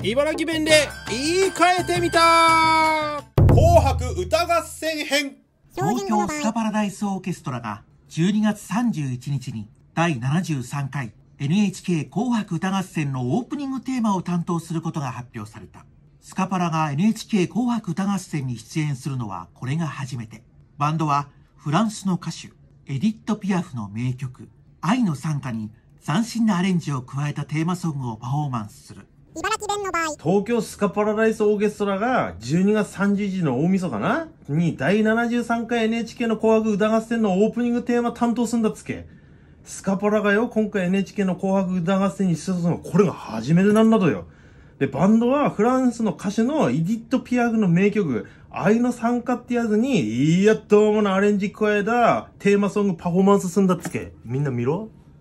茨城弁で言い換えてみた紅白歌合戦編東京スカパラダイスオーケストラが12月31日に第73回 NHK 紅白歌合戦のオープニングテーマを担当することが発表された。スカパラが NHK 紅白歌合戦に出演するのはこれが初めて。バンドはフランスの歌手、エディット・ピアフの名曲、愛の讃歌」に斬新なアレンジを加えたテーマソングをパフォーマンスする。茨城弁の場合東京スカパラダイスオーケストラが12月30日の大晦日かなに第73回 NHK の紅白歌合戦のオープニングテーマ担当すんだっつけスカパラがよ今回 NHK の紅白歌合戦に出場するのこれが初めてなんだとよで、バンドはフランスの歌手のイディット・ピアグの名曲、愛の参加ってやつに、いや、どうものアレンジ加えたテーマソングパフォーマンスすんだっつけ。みんな見ろ